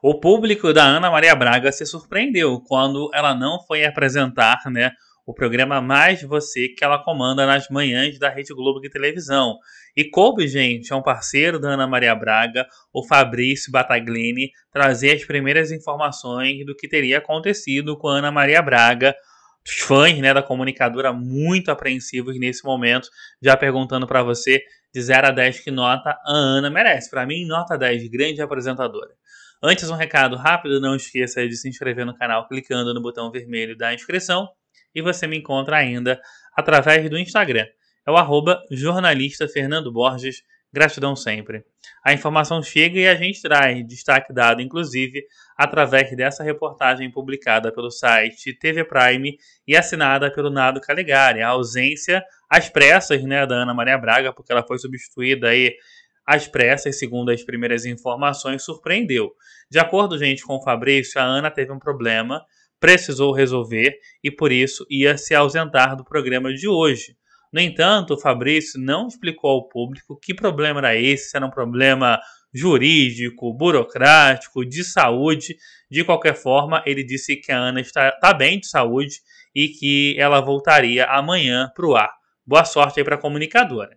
O público da Ana Maria Braga se surpreendeu quando ela não foi apresentar né, o programa Mais Você que ela comanda nas manhãs da Rede Globo de televisão. E coube, gente, é um parceiro da Ana Maria Braga, o Fabrício Bataglini, trazer as primeiras informações do que teria acontecido com a Ana Maria Braga. Os fãs né, da comunicadora muito apreensivos nesse momento, já perguntando para você de 0 a 10 que nota a Ana merece. Para mim, nota 10, grande apresentadora. Antes, um recado rápido: não esqueça de se inscrever no canal clicando no botão vermelho da inscrição. E você me encontra ainda através do Instagram. É o arroba jornalista Fernando Borges. Gratidão sempre. A informação chega e a gente traz destaque dado, inclusive, através dessa reportagem publicada pelo site TV Prime e assinada pelo Nado Caligari. A ausência às pressas né, da Ana Maria Braga, porque ela foi substituída aí às pressas, segundo as primeiras informações, surpreendeu. De acordo, gente, com o Fabrício, a Ana teve um problema, precisou resolver e por isso ia se ausentar do programa de hoje. No entanto, o Fabrício não explicou ao público que problema era esse, se era um problema jurídico, burocrático, de saúde. De qualquer forma, ele disse que a Ana está, está bem de saúde e que ela voltaria amanhã para o ar. Boa sorte aí para a comunicadora.